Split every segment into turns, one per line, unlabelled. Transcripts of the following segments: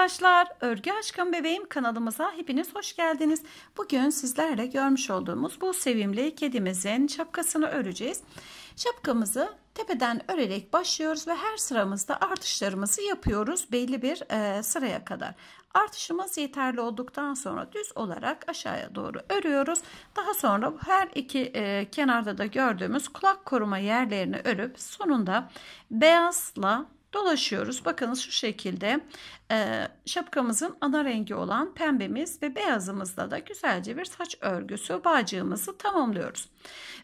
arkadaşlar. Örgü Aşkım Bebeğim kanalımıza hepiniz hoş geldiniz. Bugün sizlerle görmüş olduğumuz bu sevimli kedimizin şapkasını öreceğiz. Şapkamızı tepeden örerek başlıyoruz ve her sıramızda artışlarımızı yapıyoruz belli bir e, sıraya kadar. Artışımız yeterli olduktan sonra düz olarak aşağıya doğru örüyoruz. Daha sonra her iki e, kenarda da gördüğümüz kulak koruma yerlerini örüp sonunda beyazla dolaşıyoruz. Bakın şu şekilde e, şapkamızın ana rengi olan pembemiz ve beyazımızla da güzelce bir saç örgüsü bağcığımızı tamamlıyoruz.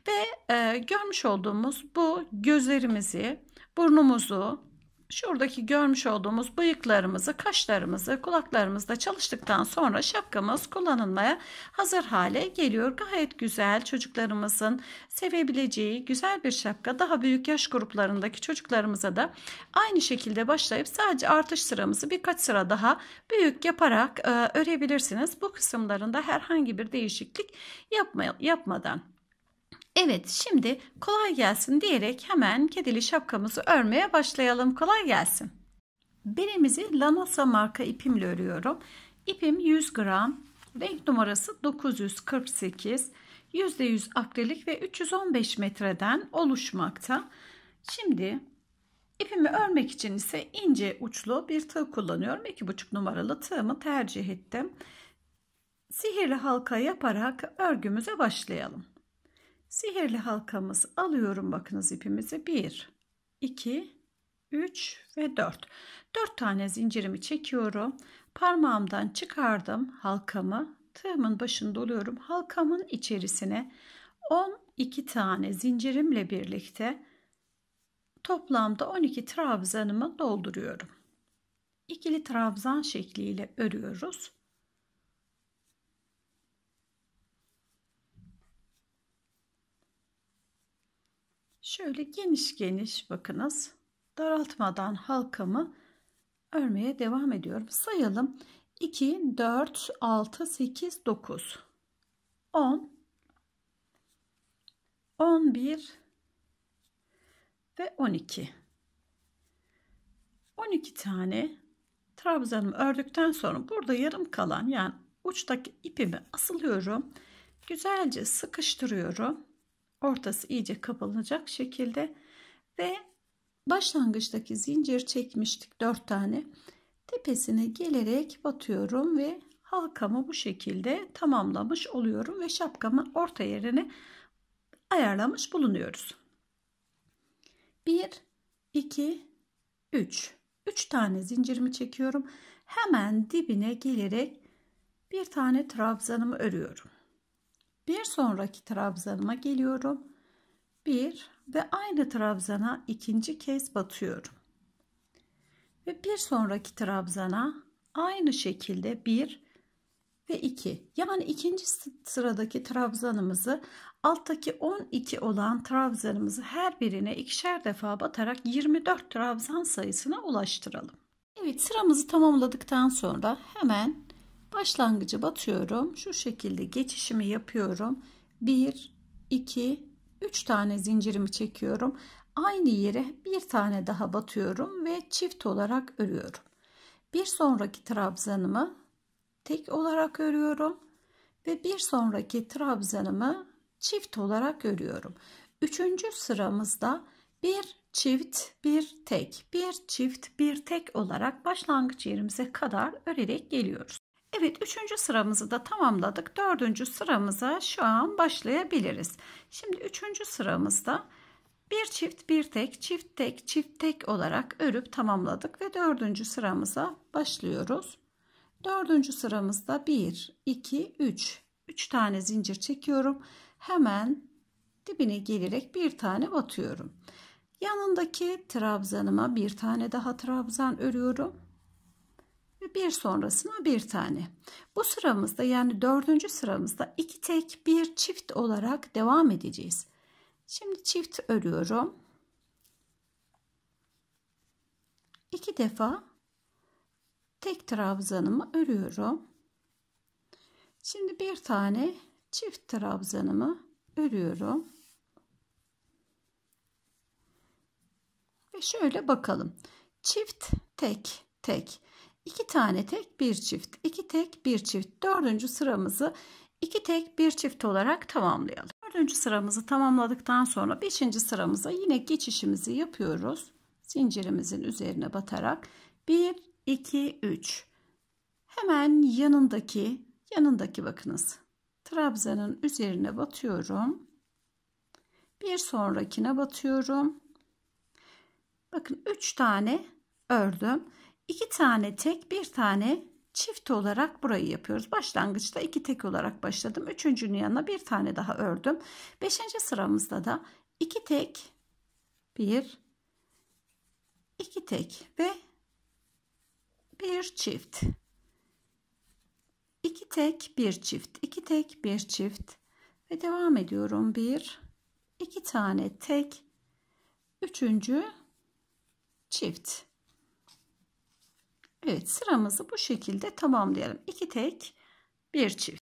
Ve e, görmüş olduğumuz bu gözlerimizi, burnumuzu, şuradaki görmüş olduğumuz bıyıklarımızı, kaşlarımızı, kulaklarımızda çalıştıktan sonra şapkamız kullanılmaya hazır hale geliyor. Gayet güzel çocuklarımızın sevebileceği güzel bir şapka. Daha büyük yaş gruplarındaki çocuklarımıza da aynı şekilde başlayıp sadece artış sıramızı birkaç sıra daha büyük yaparak e, örebilirsiniz. Bu kısımlarında herhangi bir değişiklik yapma, yapmadan. Evet şimdi kolay gelsin diyerek hemen kedili şapkamızı örmeye başlayalım. Kolay gelsin. Benimizi Lanasa marka ipimle örüyorum. İpim 100 gram. Renk numarası 948. %100 akrilik ve 315 metreden oluşmakta. Şimdi ipimi örmek için ise ince uçlu bir tığ kullanıyorum. 2,5 numaralı tığımı tercih ettim. Sihirli halka yaparak örgümüze başlayalım. Sihirli halkamız alıyorum bakınız ipimizi. 1, 2, 3 ve 4. 4 tane zincirimi çekiyorum. Parmağımdan çıkardım halkamı. Tığımın başını doluyorum. Halkamın içerisine 12 tane zincirimle birlikte toplamda 12 trabzanımı dolduruyorum. İkili trabzan şekliyle örüyoruz. Şöyle geniş geniş bakınız daraltmadan halkamı örmeye devam ediyorum. Sayalım 2, 4, 6, 8, 9, 10, 11 ve 12. 12 tane trabzanımı ördükten sonra burada yarım kalan yani uçtaki ipimi asılıyorum. Güzelce sıkıştırıyorum ortası iyice kapanacak şekilde ve başlangıçtaki zincir çekmiştik 4 tane tepesine gelerek batıyorum ve halkamı bu şekilde tamamlamış oluyorum ve şapkamı orta yerine ayarlamış bulunuyoruz 1 2 3 3 tane zincirimi çekiyorum hemen dibine gelerek bir tane trabzanımı örüyorum bir sonraki trabzanıma geliyorum. 1 ve aynı trabzana ikinci kez batıyorum. Ve bir sonraki trabzana aynı şekilde 1 ve 2. Yani ikinci sıradaki trabzanımızı alttaki 12 olan trabzanımızı her birine ikişer defa batarak 24 trabzan sayısına ulaştıralım. Evet sıramızı tamamladıktan sonra hemen Başlangıcı batıyorum. Şu şekilde geçişimi yapıyorum. 1, 2, 3 tane zincirimi çekiyorum. Aynı yere bir tane daha batıyorum ve çift olarak örüyorum. Bir sonraki trabzanımı tek olarak örüyorum ve bir sonraki trabzanımı çift olarak örüyorum. Üçüncü sıramızda bir çift bir tek bir çift bir tek olarak başlangıç yerimize kadar örerek geliyoruz. Evet üçüncü sıramızı da tamamladık. Dördüncü sıramıza şu an başlayabiliriz. Şimdi üçüncü sıramızda bir çift bir tek çift tek çift tek olarak örüp tamamladık ve dördüncü sıramıza başlıyoruz. Dördüncü sıramızda 1, 2, 3. 3 tane zincir çekiyorum. Hemen dibine gelerek bir tane batıyorum. Yanındaki trabzanıma bir tane daha trabzan örüyorum bir sonrasına bir tane. Bu sıramızda yani dördüncü sıramızda iki tek bir çift olarak devam edeceğiz. Şimdi çift örüyorum. iki defa tek trabzanımı örüyorum. Şimdi bir tane çift trabzanımı örüyorum. Ve şöyle bakalım. Çift tek tek 2 tane tek bir çift 2 tek bir çift dördüncü sıramızı 2 tek bir çift olarak tamamlayalım. Dördüncü sıramızı tamamladıktan sonra beşinci sıramıza yine geçişimizi yapıyoruz. Zincirimizin üzerine batarak 1 2 3 hemen yanındaki yanındaki bakınız trabzanın üzerine batıyorum. Bir sonrakine batıyorum. Bakın 3 tane ördüm. 2 tane tek bir tane çift olarak burayı yapıyoruz. Başlangıçta iki tek olarak başladım. Üçüncünün yanına bir tane daha ördüm. Beşinci sıramızda da iki tek bir iki tek ve bir çift iki tek bir çift iki tek bir çift ve devam ediyorum bir iki tane tek üçüncü çift Evet sıramızı bu şekilde tamamlayalım. 2 tek bir çift.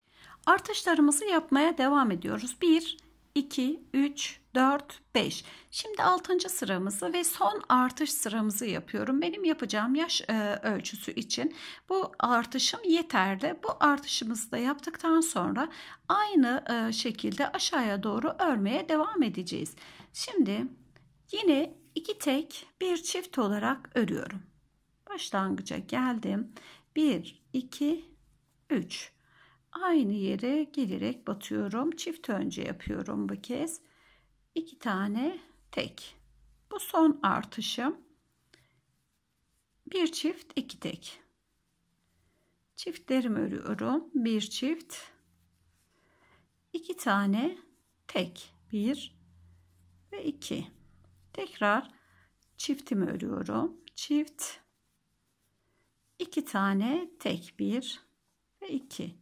Artışlarımızı yapmaya devam ediyoruz. 1, 2, 3, 4, 5. Şimdi 6. sıramızı ve son artış sıramızı yapıyorum. Benim yapacağım yaş e, ölçüsü için bu artışım yeterli. Bu artışımızı da yaptıktan sonra aynı e, şekilde aşağıya doğru örmeye devam edeceğiz. Şimdi yine 2 tek bir çift olarak örüyorum başlangıca geldim. 1, 2, 3. Aynı yere gelerek batıyorum. Çift önce yapıyorum bu kez. 2 tane tek. Bu son artışım. Bir çift, iki tek. Çiftlerimi örüyorum. Bir çift, iki tane tek. Bir ve iki. Tekrar çiftimi örüyorum. Çift, iki tane tek bir ve iki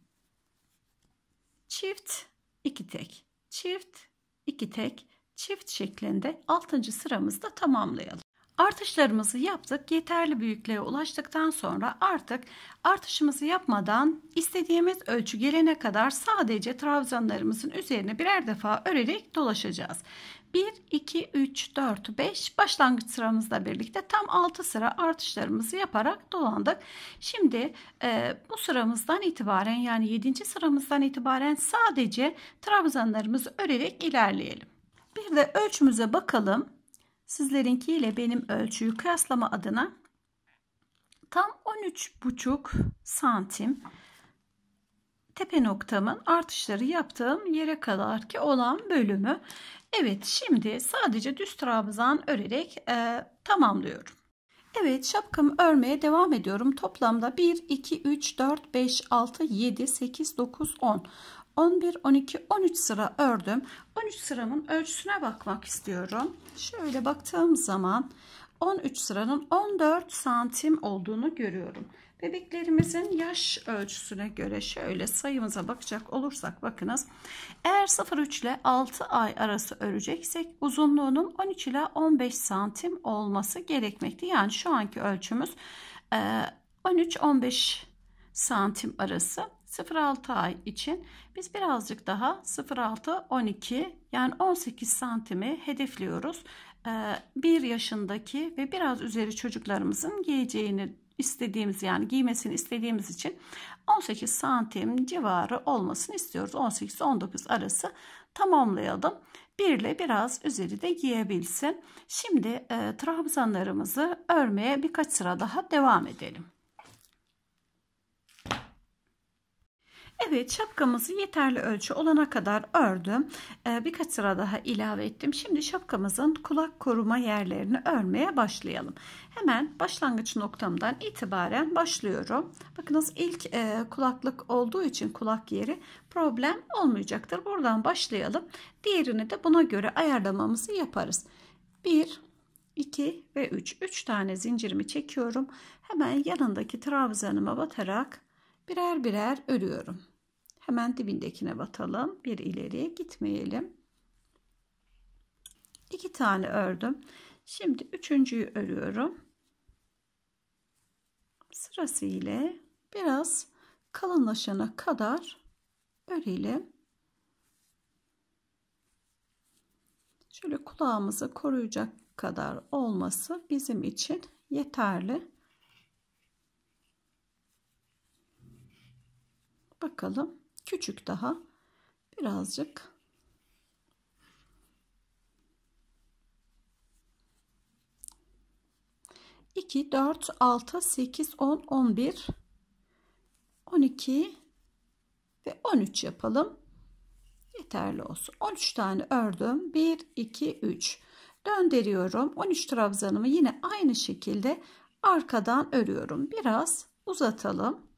çift iki tek çift iki tek çift şeklinde altıncı sıramızda tamamlayalım. Artışlarımızı yaptık. Yeterli büyüklüğe ulaştıktan sonra artık artışımızı yapmadan istediğimiz ölçü gelene kadar sadece trabzanlarımızın üzerine birer defa örerek dolaşacağız. 1, 2, 3, 4, 5 başlangıç sıramızla birlikte tam 6 sıra artışlarımızı yaparak dolandık. Şimdi e, bu sıramızdan itibaren yani 7. sıramızdan itibaren sadece trabzanlarımızı örerek ilerleyelim. Bir de ölçümüze bakalım. Sizlerinki ile benim ölçüyü kıyaslama adına tam 13,5 santim tepe noktamın artışları yaptığım yere kadar ki olan bölümü. Evet şimdi sadece düz trabzan örerek e, tamamlıyorum. Evet şapkamı örmeye devam ediyorum. Toplamda 1, 2, 3, 4, 5, 6, 7, 8, 9, 10. 11, 12, 13 sıra ördüm. 13 sıramın ölçüsüne bakmak istiyorum. Şöyle baktığım zaman 13 sıranın 14 santim olduğunu görüyorum. Bebeklerimizin yaş ölçüsüne göre şöyle sayımıza bakacak olursak bakınız. Eğer 0-3 ile 6 ay arası öreceksek uzunluğunun 13 ile 15 santim olması gerekmekte. Yani şu anki ölçümüz 13-15 e, santim arası 0-6 ay için biz birazcık daha 0-6-12 yani 18 santimi hedefliyoruz. Ee, bir yaşındaki ve biraz üzeri çocuklarımızın giyeceğini istediğimiz yani giymesini istediğimiz için 18 santim civarı olmasını istiyoruz. 18-19 arası tamamlayalım. Bir ile biraz üzeri de giyebilsin. Şimdi e, trabzanlarımızı örmeye birkaç sıra daha devam edelim. Evet şapkamızı yeterli ölçü olana kadar ördüm. Ee, birkaç sıra daha ilave ettim. Şimdi şapkamızın kulak koruma yerlerini örmeye başlayalım. Hemen başlangıç noktamdan itibaren başlıyorum. Bakınız ilk e, kulaklık olduğu için kulak yeri problem olmayacaktır. Buradan başlayalım. Diğerini de buna göre ayarlamamızı yaparız. 1 2 ve 3 3 tane zincirimi çekiyorum. Hemen yanındaki trabzanıma batarak birer birer örüyorum. Hemen dibindekine batalım. Bir ileriye gitmeyelim. İki tane ördüm. Şimdi üçüncüyü örüyorum. Sırası ile biraz kalınlaşana kadar örelim. Şöyle kulağımızı koruyacak kadar olması bizim için yeterli. Bakalım küçük daha birazcık iki dört altı sekiz on on bir on iki ve on üç yapalım yeterli olsun 13 tane ördüm 1 2 3 döndürüyorum 13 trabzanımı yine aynı şekilde arkadan örüyorum biraz uzatalım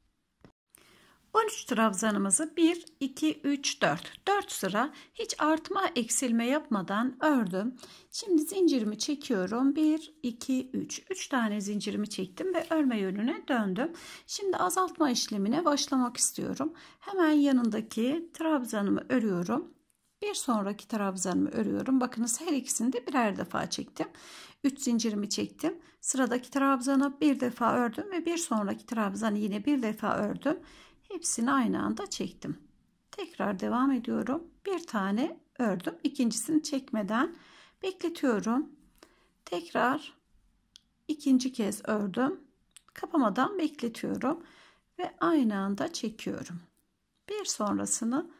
13 trabzanımızı 1, 2, 3, 4. 4 sıra hiç artma eksilme yapmadan ördüm. Şimdi zincirimi çekiyorum. 1, 2, 3. 3 tane zincirimi çektim ve örme yönüne döndüm. Şimdi azaltma işlemine başlamak istiyorum. Hemen yanındaki trabzanımı örüyorum. Bir sonraki trabzanımı örüyorum. Bakınız her ikisini de birer defa çektim. 3 zincirimi çektim. Sıradaki trabzanı bir defa ördüm ve bir sonraki trabzanı yine bir defa ördüm. Hepsini aynı anda çektim. Tekrar devam ediyorum. Bir tane ördüm. ikincisini çekmeden bekletiyorum. Tekrar ikinci kez ördüm. Kapamadan bekletiyorum ve aynı anda çekiyorum. Bir sonrasını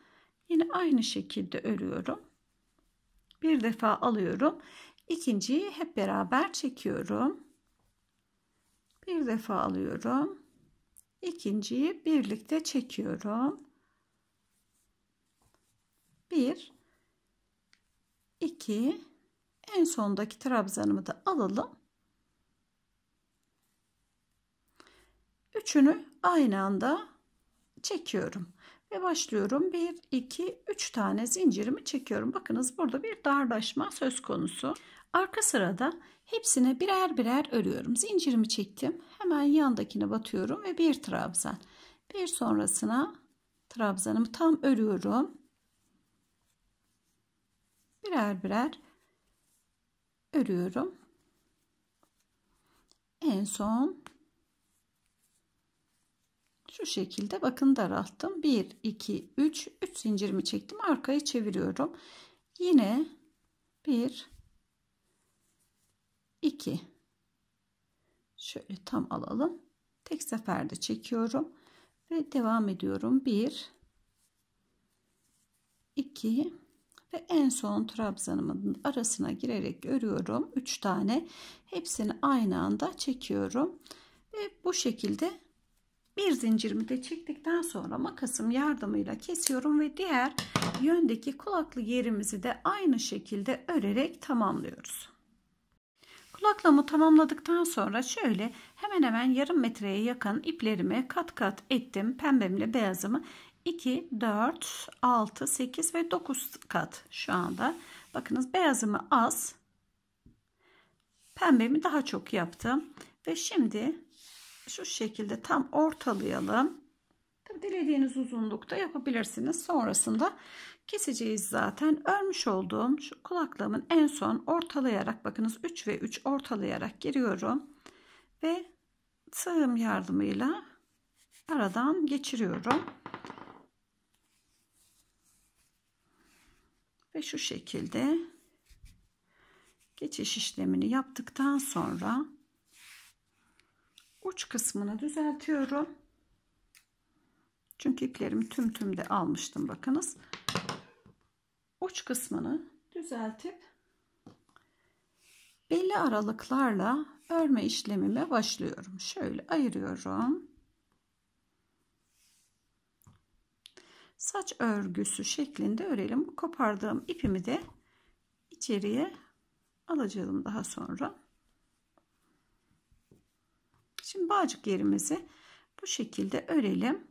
yine aynı şekilde örüyorum. Bir defa alıyorum. ikinciyi hep beraber çekiyorum. Bir defa alıyorum ikinciyi birlikte çekiyorum. 1 2 en sondaki trabzanımı da alalım. Üçünü aynı anda çekiyorum ve başlıyorum. 1, 2, 3 tane zincirimi çekiyorum. Bakınız burada bir darlaşma söz konusu. Arka sırada hepsine birer birer örüyorum. Zincirimi çektim. Hemen yandakine batıyorum ve bir trabzan. Bir sonrasına trabzanımı tam örüyorum. Birer birer örüyorum. En son şu şekilde bakın daralttım 1 2 3 3 zincirimi çektim Arkayı çeviriyorum yine 1 2 şöyle tam alalım tek seferde çekiyorum ve devam ediyorum 1 2 ve en son trabzanımın arasına girerek örüyorum 3 tane hepsini aynı anda çekiyorum ve bu şekilde bir zincirimi de çektikten sonra makasım yardımıyla kesiyorum ve diğer yöndeki kulaklı yerimizi de aynı şekilde örerek tamamlıyoruz. Kulaklamı tamamladıktan sonra şöyle hemen hemen yarım metreye yakın iplerimi kat kat ettim. Pembemle beyazımı 2, 4, 6, 8 ve 9 kat şu anda. Bakınız beyazımı az, pembemi daha çok yaptım. Ve şimdi şu şekilde tam ortalayalım. Tabii dilediğiniz uzunlukta yapabilirsiniz. Sonrasında keseceğiz zaten. Örmüş olduğum şu kulaklığımın en son ortalayarak bakınız 3 ve 3 ortalayarak giriyorum. Ve tığım yardımıyla aradan geçiriyorum. Ve şu şekilde geçiş işlemini yaptıktan sonra uç kısmını düzeltiyorum. Çünkü iplerimi tüm tüm de almıştım bakınız. Uç kısmını düzeltip belli aralıklarla örme işlemime başlıyorum. Şöyle ayırıyorum. Saç örgüsü şeklinde örelim. kopardığım ipimi de içeriye alacağım daha sonra. Şimdi bağcık yerimizi bu şekilde örelim.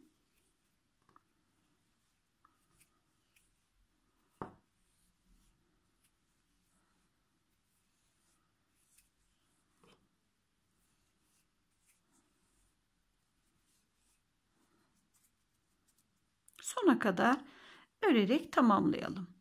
Sona kadar örerek tamamlayalım.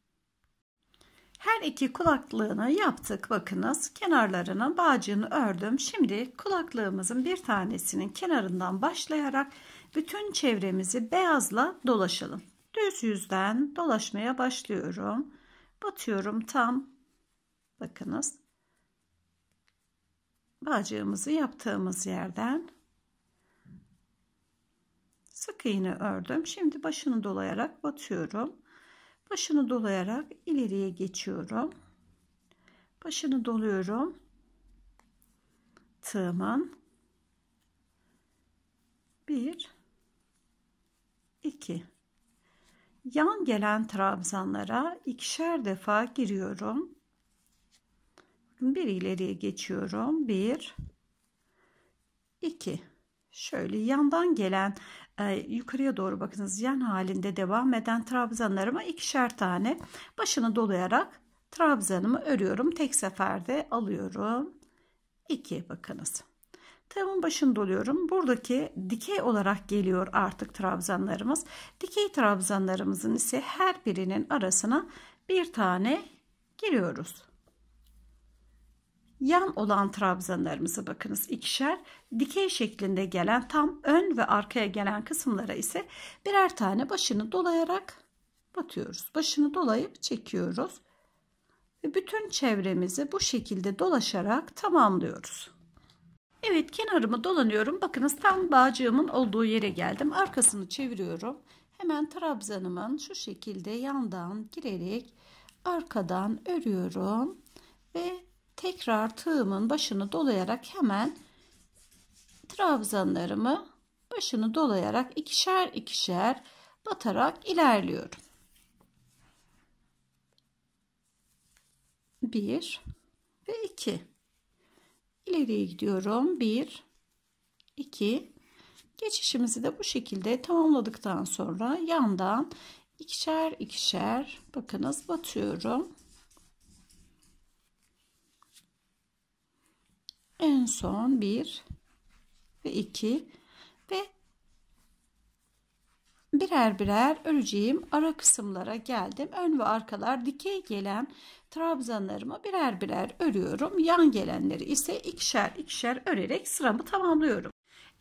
Her iki kulaklığını yaptık. Bakınız kenarlarının bağcığını ördüm. Şimdi kulaklığımızın bir tanesinin kenarından başlayarak bütün çevremizi beyazla dolaşalım. Düz yüzden dolaşmaya başlıyorum. Batıyorum tam. Bakınız. Bağcığımızı yaptığımız yerden sık iğne ördüm. Şimdi başını dolayarak batıyorum başını dolayarak ileriye geçiyorum başını doluyorum tığımın bir iki. yan gelen trabzanlara ikişer defa giriyorum bir ileriye geçiyorum Bir iki. şöyle yandan gelen e, yukarıya doğru bakınız yan halinde devam eden trabzanlarımı ikişer tane başını dolayarak trabzanımı örüyorum. Tek seferde alıyorum. 2 bakınız. Tamın başını doluyorum. Buradaki dikey olarak geliyor artık trabzanlarımız. Dikey trabzanlarımızın ise her birinin arasına bir tane giriyoruz. Yan olan trabzanlarımıza bakınız ikişer, dikey şeklinde gelen tam ön ve arkaya gelen kısımlara ise birer tane başını dolayarak batıyoruz. Başını dolayıp çekiyoruz ve bütün çevremizi bu şekilde dolaşarak tamamlıyoruz. Evet kenarımı dolanıyorum. Bakınız tam bağcığımın olduğu yere geldim. Arkasını çeviriyorum. Hemen trabzanımın şu şekilde yandan girerek arkadan örüyorum ve tekrar tığımın başını dolayarak hemen trabzanlarımı başını dolayarak ikişer ikişer batarak ilerliyorum. 1 ve 2 ileriye gidiyorum 1 2 geçişimizi de bu şekilde tamamladıktan sonra yandan ikişer ikişer bakınız batıyorum en son 1 ve 2 ve birer birer öreceğim ara kısımlara geldim. Ön ve arkalar dikey gelen trabzanlarımı birer birer örüyorum. Yan gelenleri ise ikişer ikişer örerek sıramı tamamlıyorum.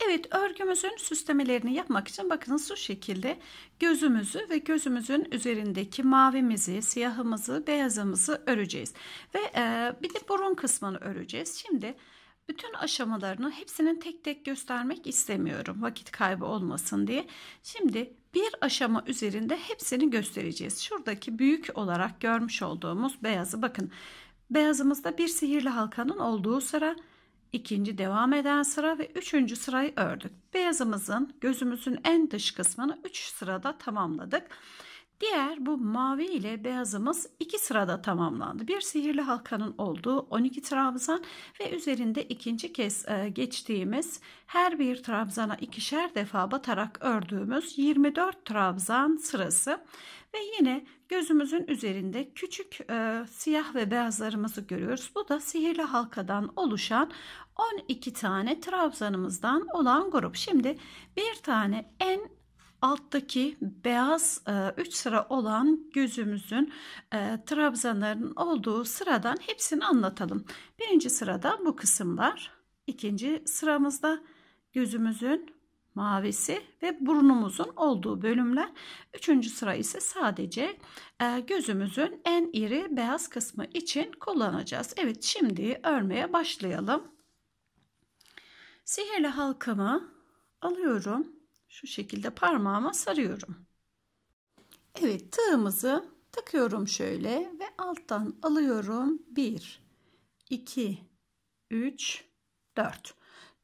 Evet örgümüzün süslemelerini yapmak için bakınız şu şekilde gözümüzü ve gözümüzün üzerindeki mavimizi, siyahımızı, beyazımızı öreceğiz. Ve e, bir de burun kısmını öreceğiz. Şimdi bütün aşamalarını hepsinin tek tek göstermek istemiyorum vakit kaybı olmasın diye. Şimdi bir aşama üzerinde hepsini göstereceğiz. Şuradaki büyük olarak görmüş olduğumuz beyazı bakın. Beyazımızda bir sihirli halkanın olduğu sıra, ikinci devam eden sıra ve üçüncü sırayı ördük. Beyazımızın gözümüzün en dış kısmını üç sırada tamamladık. Diğer bu mavi ile beyazımız iki sırada tamamlandı. Bir sihirli halkanın olduğu 12 trabzan ve üzerinde ikinci kez e, geçtiğimiz her bir trabzana ikişer defa batarak ördüğümüz 24 trabzan sırası ve yine gözümüzün üzerinde küçük e, siyah ve beyazlarımızı görüyoruz. Bu da sihirli halkadan oluşan 12 tane trabzanımızdan olan grup. Şimdi bir tane en alttaki beyaz 3 e, sıra olan gözümüzün e, trabzanların olduğu sıradan hepsini anlatalım. Birinci sırada bu kısımlar. ikinci sıramızda gözümüzün mavisi ve burnumuzun olduğu bölümler. Üçüncü sıra ise sadece e, gözümüzün en iri beyaz kısmı için kullanacağız. Evet şimdi örmeye başlayalım. Sihirli halkamı alıyorum şu şekilde parmağıma sarıyorum. Evet tığımızı takıyorum şöyle ve alttan alıyorum 1 2 3 4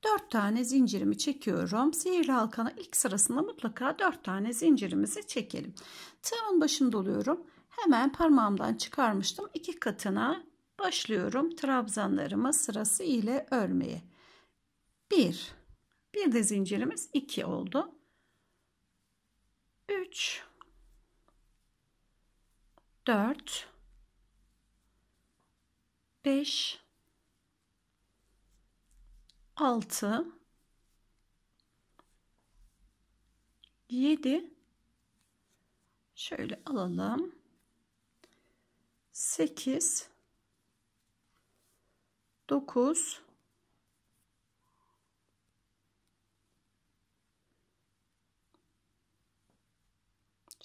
4 tane zincirimi çekiyorum. Sihirli halkanın ilk sırasında mutlaka 4 tane zincirimizi çekelim. Tığımın başında oluyorum. Hemen parmağımdan çıkarmıştım. iki katına başlıyorum trabzanlarımı sırası ile örmeye. 1 bir de zincirimiz 2 oldu. 3 4 5 6 7 şöyle alalım 8 9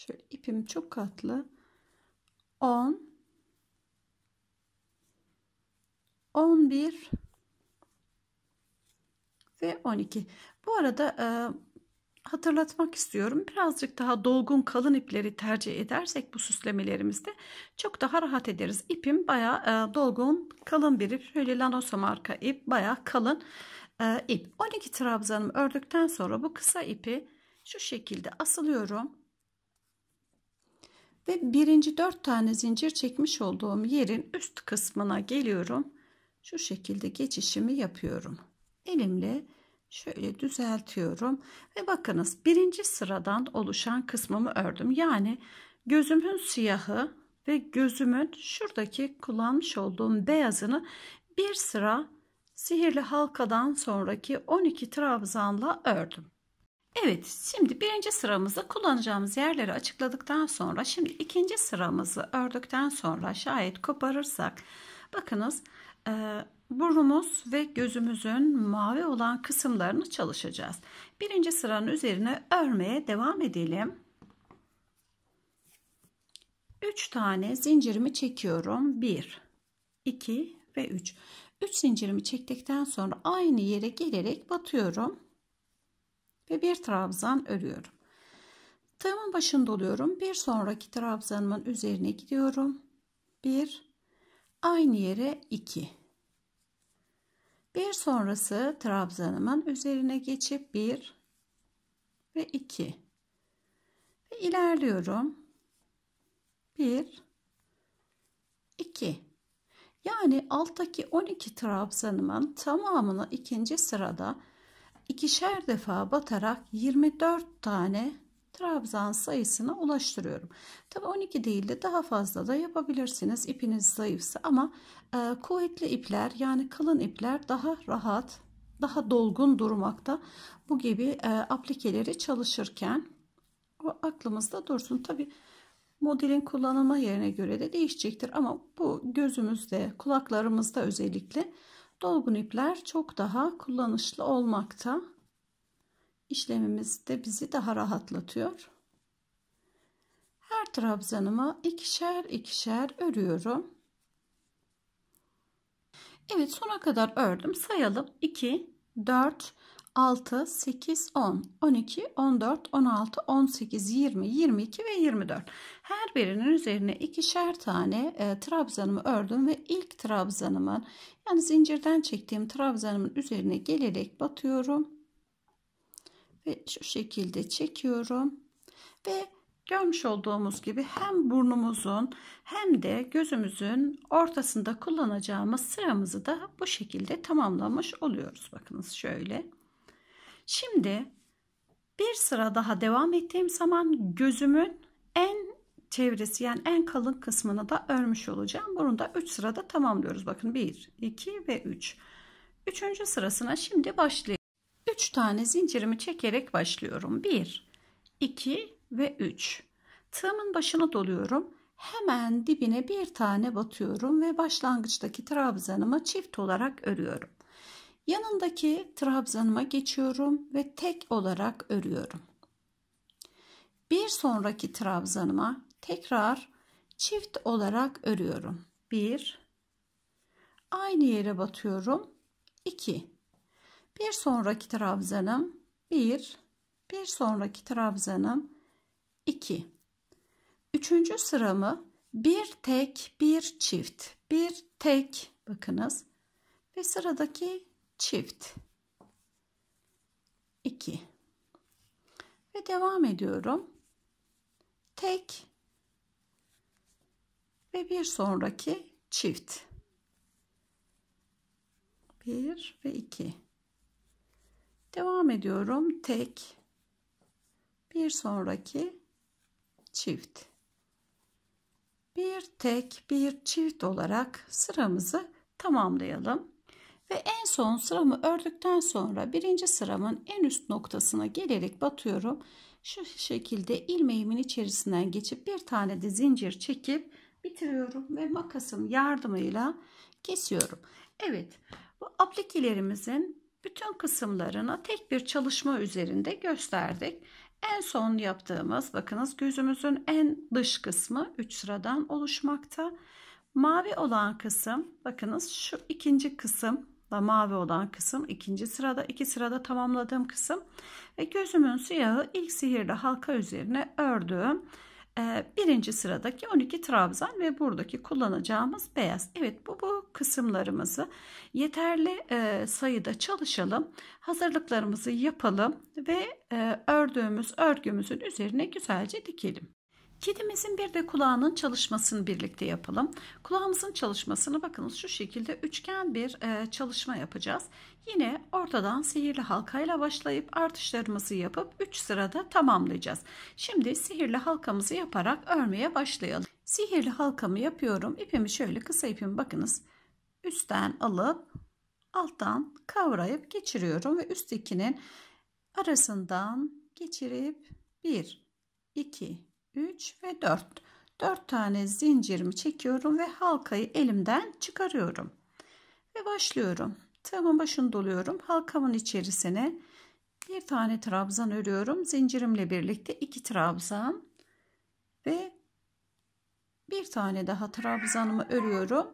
Şöyle ipim çok katlı. 10 11 ve 12. Bu arada e, hatırlatmak istiyorum. Birazcık daha dolgun kalın ipleri tercih edersek bu süslemelerimizde çok daha rahat ederiz. İpim bayağı e, dolgun kalın bir ip. Şöyle Lanoso marka ip bayağı kalın e, ip. 12 trabzanım ördükten sonra bu kısa ipi şu şekilde asılıyorum. Ve birinci dört tane zincir çekmiş olduğum yerin üst kısmına geliyorum. Şu şekilde geçişimi yapıyorum. Elimle şöyle düzeltiyorum. Ve bakınız birinci sıradan oluşan kısmımı ördüm. Yani gözümün siyahı ve gözümün şuradaki kullanmış olduğum beyazını bir sıra sihirli halkadan sonraki 12 trabzanla ördüm. Evet şimdi birinci sıramızı kullanacağımız yerleri açıkladıktan sonra şimdi ikinci sıramızı ördükten sonra şayet koparırsak bakınız e, burnumuz ve gözümüzün mavi olan kısımlarını çalışacağız. Birinci sıranın üzerine örmeye devam edelim. 3 tane zincirimi çekiyorum. 1, 2 ve 3. 3 zincirimi çektikten sonra aynı yere gelerek batıyorum ve bir trabzan örüyorum. Tığımın başında oluyorum. Bir sonraki trabzanımın üzerine gidiyorum. 1 aynı yere 2 bir sonrası trabzanımın üzerine geçip 1 ve 2 ve ilerliyorum 1 2 yani alttaki 12 trabzanımın tamamını ikinci sırada ikişer defa batarak 24 tane trabzan sayısına ulaştırıyorum. Tabi 12 değil de daha fazla da yapabilirsiniz ipiniz zayıfsa ama e, kuvvetli ipler yani kalın ipler daha rahat daha dolgun durmakta bu gibi e, aplikeleri çalışırken o aklımızda dursun tabi modelin kullanılma yerine göre de değişecektir ama bu gözümüzde kulaklarımızda özellikle Dolgun ipler çok daha kullanışlı olmakta. İşlemimiz de bizi daha rahatlatıyor. Her trabzanıma ikişer ikişer örüyorum. Evet sona kadar ördüm. Sayalım. 2, 4, 6, 8, 10, 12, 14, 16, 18, 20, 22 ve 24. Her birinin üzerine ikişer tane e, trabzanımı ördüm ve ilk trabzanımın yani zincirden çektiğim trabzanımın üzerine gelerek batıyorum. Ve şu şekilde çekiyorum. Ve görmüş olduğumuz gibi hem burnumuzun hem de gözümüzün ortasında kullanacağımız sıramızı da bu şekilde tamamlamış oluyoruz. Bakınız şöyle. Şimdi bir sıra daha devam ettiğim zaman gözümün en çevresi yani en kalın kısmını da örmüş olacağım. Bunu da 3 sırada tamamlıyoruz. Bakın 1, 2 ve 3. 3. sırasına şimdi başlayalım. 3 tane zincirimi çekerek başlıyorum. 1, 2 ve 3. Tığımın başına doluyorum. Hemen dibine bir tane batıyorum ve başlangıçtaki trabzanımı çift olarak örüyorum. Yanındaki trabzanıma geçiyorum ve tek olarak örüyorum. Bir sonraki trabzanıma tekrar çift olarak örüyorum. 1 Aynı yere batıyorum. 2 Bir sonraki trabzanım 1 Bir sonraki trabzanım 2 Üçüncü sıramı bir tek bir çift bir tek bakınız ve sıradaki çift 2 ve devam ediyorum tek ve bir sonraki çift 1 ve 2 devam ediyorum tek bir sonraki çift bir tek bir çift olarak sıramızı tamamlayalım ve en son sıramı ördükten sonra birinci sıramın en üst noktasına gelerek batıyorum. Şu şekilde ilmeğimin içerisinden geçip bir tane de zincir çekip bitiriyorum ve makasım yardımıyla kesiyorum. Evet bu aplikelerimizin bütün kısımlarına tek bir çalışma üzerinde gösterdik. En son yaptığımız bakınız gözümüzün en dış kısmı 3 sıradan oluşmakta. Mavi olan kısım bakınız şu ikinci kısım da mavi olan kısım ikinci sırada. iki sırada tamamladığım kısım. Ve gözümün siyahı ilk sihirli halka üzerine ördüğüm ee, birinci sıradaki 12 trabzan ve buradaki kullanacağımız beyaz. Evet bu, bu kısımlarımızı yeterli e, sayıda çalışalım. Hazırlıklarımızı yapalım ve e, ördüğümüz örgümüzün üzerine güzelce dikelim. Kedimizin bir de kulağının çalışmasını birlikte yapalım. Kulağımızın çalışmasını bakınız şu şekilde üçgen bir e, çalışma yapacağız. Yine ortadan sihirli halkayla başlayıp artışlarımızı yapıp 3 sırada tamamlayacağız. Şimdi sihirli halkamızı yaparak örmeye başlayalım. Sihirli halkamı yapıyorum. İpimi şöyle kısa ipimi bakınız. Üstten alıp alttan kavrayıp geçiriyorum ve üsttekinin arasından geçirip 1 2 3 ve 4. 4 tane zincirimi çekiyorum ve halkayı elimden çıkarıyorum. Ve başlıyorum. Tığımın başını doluyorum. Halkamın içerisine bir tane trabzan örüyorum. Zincirimle birlikte iki trabzan ve bir tane daha trabzanımı örüyorum.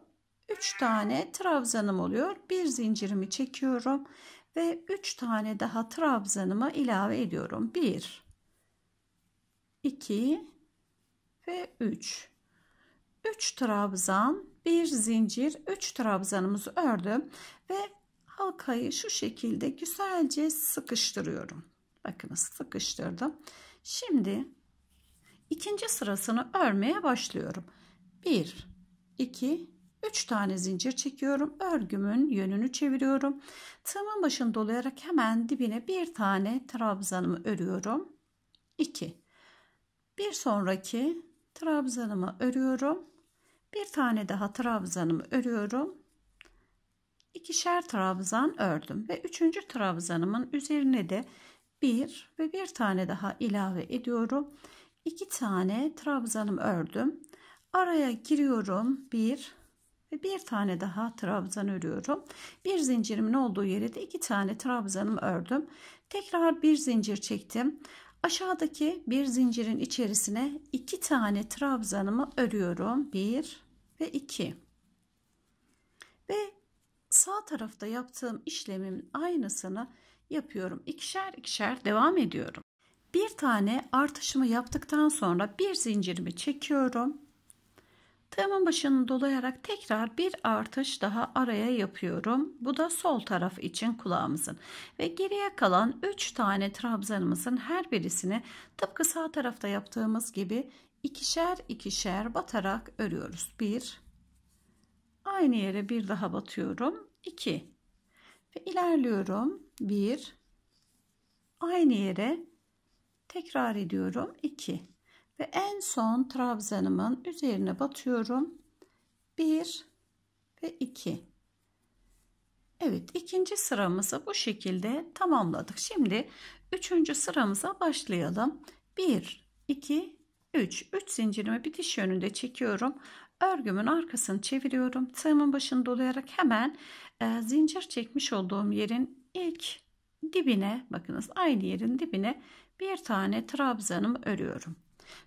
3 tane trabzanım oluyor. Bir zincirimi çekiyorum ve 3 tane daha trabzanımı ilave ediyorum. 1 2 ve 3. 3 trabzan, bir zincir, 3 trabzanımızı ördüm ve halkayı şu şekilde güzelce sıkıştırıyorum. Bakınız sıkıştırdım. Şimdi ikinci sırasını örmeye başlıyorum. 1 2 3 tane zincir çekiyorum. Örgümün yönünü çeviriyorum. Tığımın başını dolayarak hemen dibine bir tane trabzanımı örüyorum. 2 bir sonraki trabzanımı örüyorum. Bir tane daha trabzanımı örüyorum. İkişer trabzan ördüm ve üçüncü trabzanımın üzerine de bir ve bir tane daha ilave ediyorum. İki tane trabzanım ördüm. Araya giriyorum bir ve bir tane daha trabzan örüyorum. Bir zincirimin olduğu yere de iki tane trabzanım ördüm. Tekrar bir zincir çektim. Aşağıdaki bir zincirin içerisine iki tane trabzanımı örüyorum. Bir ve iki. Ve sağ tarafta yaptığım işlemin aynısını yapıyorum. İkişer ikişer devam ediyorum. Bir tane artışımı yaptıktan sonra bir zincirimi çekiyorum Tığımın başını dolayarak tekrar bir artış daha araya yapıyorum. Bu da sol taraf için kulağımızın. Ve geriye kalan 3 tane trabzanımızın her birisini tıpkı sağ tarafta yaptığımız gibi ikişer ikişer batarak örüyoruz. 1 Aynı yere bir daha batıyorum. 2 Ve ilerliyorum. 1 Aynı yere tekrar ediyorum. 2 ve en son trabzanımın üzerine batıyorum. 1 ve 2. Evet ikinci sıramızı bu şekilde tamamladık. Şimdi üçüncü sıramıza başlayalım. 1, 2, 3. 3 zincirimi bitiş yönünde çekiyorum. Örgümün arkasını çeviriyorum. Tığımın başını dolayarak hemen e, zincir çekmiş olduğum yerin ilk dibine bakınız aynı yerin dibine bir tane trabzanımı örüyorum.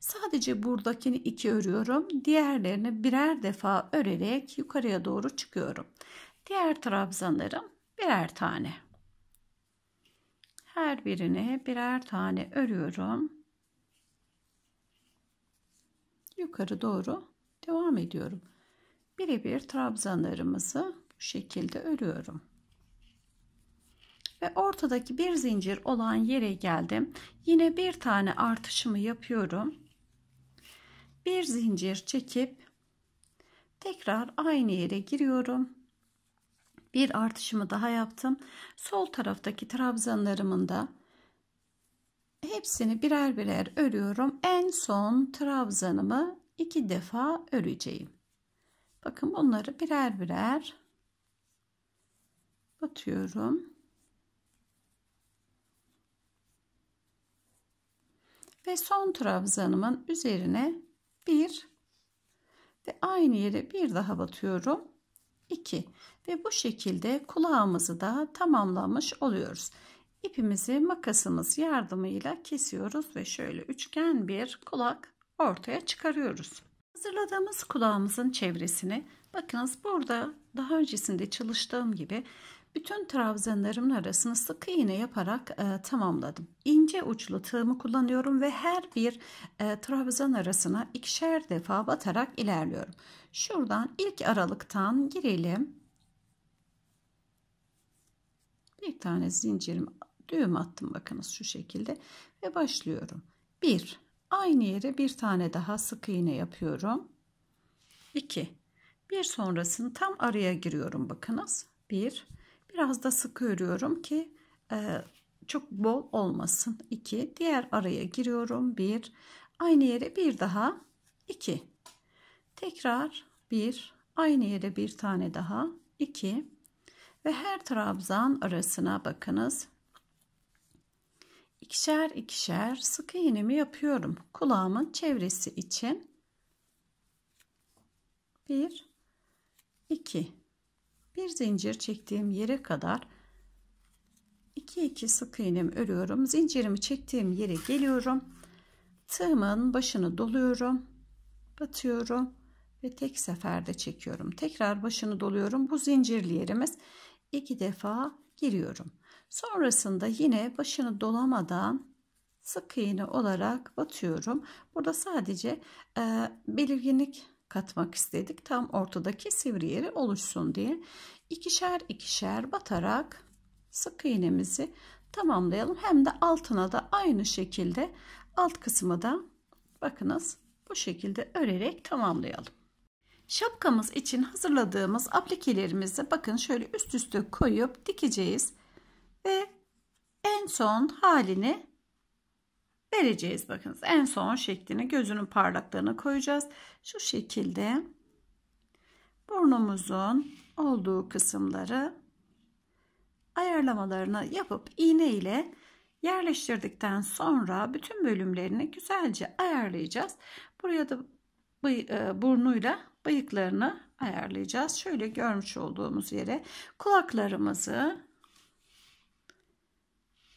Sadece buradakini iki örüyorum. Diğerlerini birer defa örerek yukarıya doğru çıkıyorum. Diğer trabzanlarım birer tane. Her birine birer tane örüyorum. Yukarı doğru devam ediyorum. Birebir trabzanlarımızı bu şekilde örüyorum ve ortadaki bir zincir olan yere geldim. Yine bir tane artışımı yapıyorum. Bir zincir çekip tekrar aynı yere giriyorum. Bir artışımı daha yaptım. Sol taraftaki trabzanlarımın da hepsini birer birer örüyorum. En son trabzanımı iki defa öreceğim. Bakın bunları birer birer batıyorum. ve son trabzanımın üzerine bir ve aynı yere bir daha batıyorum. 2 ve bu şekilde kulağımızı da tamamlamış oluyoruz. İpimizi makasımız yardımıyla kesiyoruz ve şöyle üçgen bir kulak ortaya çıkarıyoruz. Hazırladığımız kulağımızın çevresini bakınız burada daha öncesinde çalıştığım gibi bütün trabzanlarımın arasını sık iğne yaparak e, tamamladım. İnce uçlu tığımı kullanıyorum ve her bir e, trabzan arasına ikişer defa batarak ilerliyorum. Şuradan ilk aralıktan girelim. Bir tane zincirim düğüm attım bakınız şu şekilde ve başlıyorum. Bir, aynı yere bir tane daha sık iğne yapıyorum. İki, bir sonrasını tam araya giriyorum bakınız. Bir. Biraz da sık örüyorum ki e, çok bol olmasın. 2. Diğer araya giriyorum. 1. Aynı yere bir daha. 2. Tekrar 1. Aynı yere bir tane daha. 2. Ve her trabzan arasına bakınız. İkişer ikişer sık iğnemi yapıyorum. Kulağımın çevresi için. 1. 2 bir zincir çektiğim yere kadar 2 2 sık iğnemi örüyorum zincirimi çektiğim yere geliyorum tığımın başını doluyorum batıyorum ve tek seferde çekiyorum tekrar başını doluyorum bu zincirli yerimiz iki defa giriyorum sonrasında yine başını dolamadan sık iğne olarak batıyorum burada sadece e, belirginlik katmak istedik. Tam ortadaki sivri yeri oluşsun diye. ikişer ikişer batarak sık iğnemizi tamamlayalım. Hem de altına da aynı şekilde alt kısmı da bakınız bu şekilde örerek tamamlayalım. Şapkamız için hazırladığımız aplikelerimizi bakın şöyle üst üste koyup dikeceğiz ve en son halini vereceğiz. Bakınız en son şeklini gözünün parlaklığına koyacağız. Şu şekilde burnumuzun olduğu kısımları ayarlamalarını yapıp iğne ile yerleştirdikten sonra bütün bölümlerini güzelce ayarlayacağız. Buraya da bıy e, burnuyla bıyıklarını ayarlayacağız. Şöyle görmüş olduğumuz yere kulaklarımızı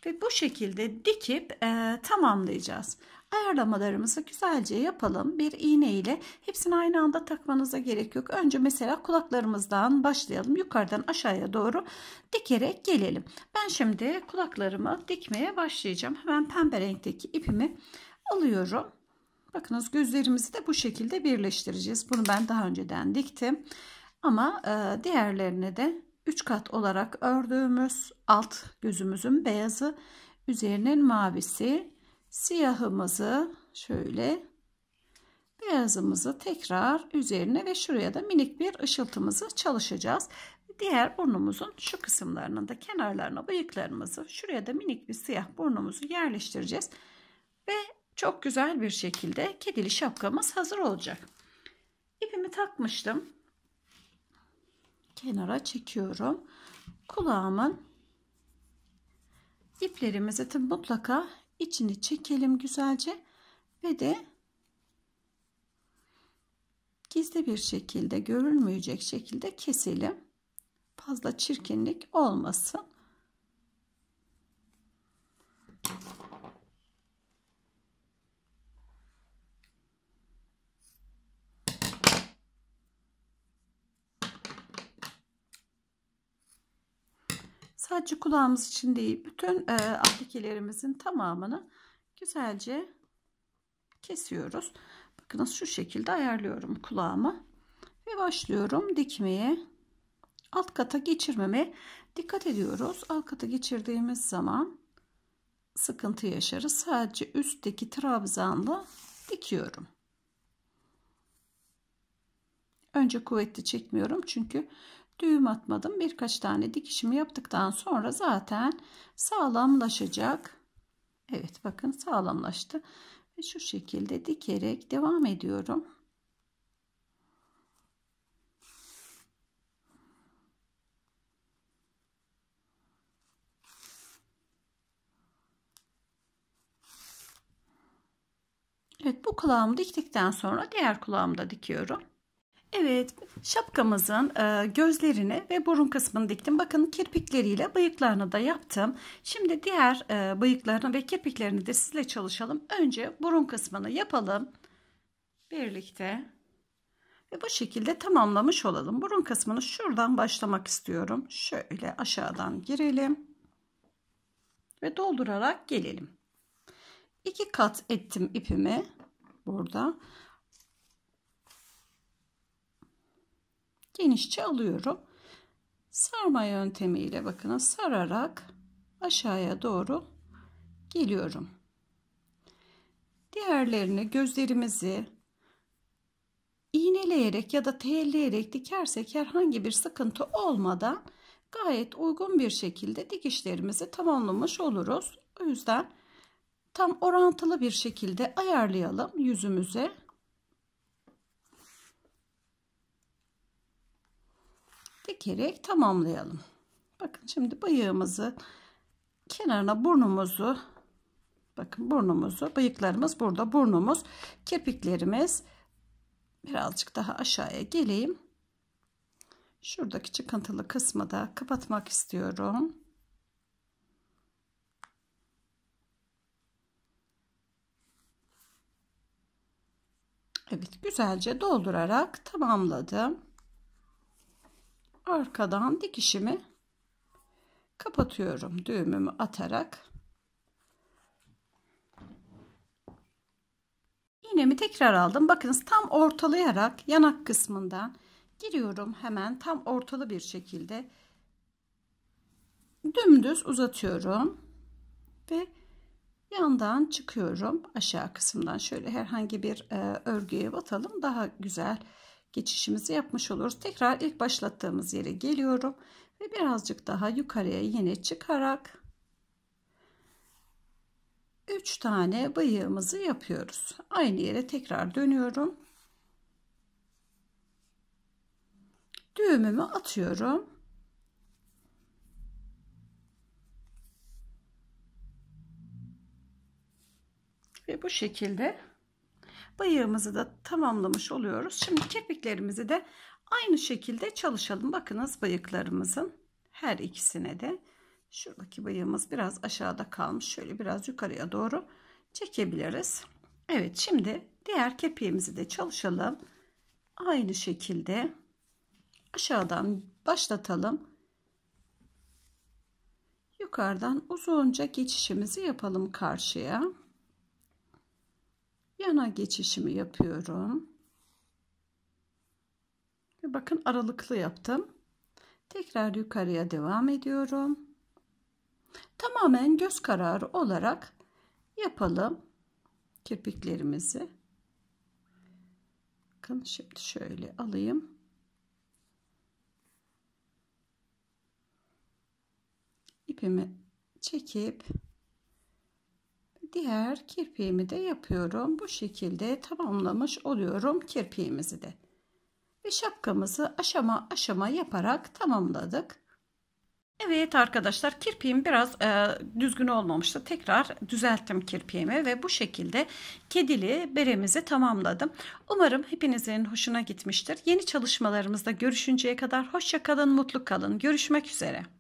ve bu şekilde dikip e, tamamlayacağız. Ayarlamalarımızı güzelce yapalım. Bir iğne ile hepsini aynı anda takmanıza gerek yok. Önce mesela kulaklarımızdan başlayalım. Yukarıdan aşağıya doğru dikerek gelelim. Ben şimdi kulaklarımı dikmeye başlayacağım. Hemen pembe renkteki ipimi alıyorum. Bakınız gözlerimizi de bu şekilde birleştireceğiz. Bunu ben daha önceden diktim. Ama e, diğerlerine de 3 kat olarak ördüğümüz alt gözümüzün beyazı üzerinin mavisi siyahımızı şöyle beyazımızı tekrar üzerine ve şuraya da minik bir ışıltımızı çalışacağız. Diğer burnumuzun şu kısımlarının da kenarlarına bıyıklarımızı şuraya da minik bir siyah burnumuzu yerleştireceğiz. Ve çok güzel bir şekilde kedili şapkamız hazır olacak. İpimi takmıştım kenara çekiyorum. Kulağımın iplerimizi de mutlaka içini çekelim güzelce ve de gizli bir şekilde görülmeyecek şekilde keselim. Fazla çirkinlik olmasın. Sadece kulağımız için değil, bütün e, aplikelerimizin tamamını güzelce kesiyoruz. Bakınız şu şekilde ayarlıyorum kulağımı ve başlıyorum dikmeye. Alt kata geçirmeme dikkat ediyoruz. Alt kata geçirdiğimiz zaman sıkıntı yaşarız. Sadece üstteki trabzanla dikiyorum. Önce kuvvetli çekmiyorum çünkü düğüm atmadım. Birkaç tane dikişimi yaptıktan sonra zaten sağlamlaşacak. Evet bakın sağlamlaştı. Ve şu şekilde dikerek devam ediyorum. Evet bu kulağımı diktikten sonra diğer kulağımı da dikiyorum. Evet şapkamızın e, gözlerini ve burun kısmını diktim. Bakın kirpikleriyle bıyıklarını da yaptım. Şimdi diğer e, bıyıklarını ve kirpiklerini de sizle çalışalım. Önce burun kısmını yapalım. Birlikte. Ve bu şekilde tamamlamış olalım. Burun kısmını şuradan başlamak istiyorum. Şöyle aşağıdan girelim. Ve doldurarak gelelim. İki kat ettim ipimi burada. genişçe alıyorum. Sarma yöntemiyle bakın sararak aşağıya doğru geliyorum. Diğerlerini gözlerimizi iğneleyerek ya da telleyerek dikersek herhangi bir sıkıntı olmadan gayet uygun bir şekilde dikişlerimizi tamamlamış oluruz. O yüzden tam orantılı bir şekilde ayarlayalım yüzümüze. dikerek tamamlayalım. Bakın şimdi bıyığımızı kenarına burnumuzu bakın burnumuzu bıyıklarımız burada burnumuz kirpiklerimiz birazcık daha aşağıya geleyim. Şuradaki çıkıntılı kısmı da kapatmak istiyorum. Evet güzelce doldurarak tamamladım arkadan dikişimi kapatıyorum düğümümü atarak iğnemi tekrar aldım bakınız tam ortalayarak yanak kısmından giriyorum hemen tam ortalı bir şekilde dümdüz uzatıyorum ve yandan çıkıyorum aşağı kısımdan şöyle herhangi bir e, örgüye batalım daha güzel geçişimizi yapmış oluruz. Tekrar ilk başlattığımız yere geliyorum ve birazcık daha yukarıya yine çıkarak 3 tane bıyığımızı yapıyoruz. Aynı yere tekrar dönüyorum. Düğümümü atıyorum. Ve bu şekilde Bıyığımızı da tamamlamış oluyoruz. Şimdi kepiklerimizi de aynı şekilde çalışalım. Bakınız bıyıklarımızın her ikisine de şuradaki bıyığımız biraz aşağıda kalmış. Şöyle biraz yukarıya doğru çekebiliriz. Evet şimdi diğer kepiğimizi de çalışalım. Aynı şekilde aşağıdan başlatalım. Yukarıdan uzunca geçişimizi yapalım karşıya yana geçişimi yapıyorum. Ve bakın aralıklı yaptım. Tekrar yukarıya devam ediyorum. Tamamen göz kararı olarak yapalım kirpiklerimizi. Bakın şimdi şöyle alayım. İpimi çekip diğer kirpiğimi de yapıyorum. Bu şekilde tamamlamış oluyorum kirpiğimizi de. Ve şapkamızı aşama aşama yaparak tamamladık. Evet arkadaşlar kirpiğim biraz e, düzgün olmamıştı. Tekrar düzelttim kirpiğimi ve bu şekilde kedili beremizi tamamladım. Umarım hepinizin hoşuna gitmiştir. Yeni çalışmalarımızda görüşünceye kadar hoşça kalın, mutlu kalın. Görüşmek üzere.